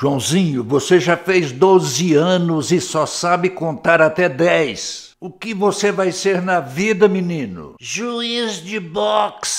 Joãozinho, você já fez 12 anos e só sabe contar até 10. O que você vai ser na vida, menino? Juiz de boxe.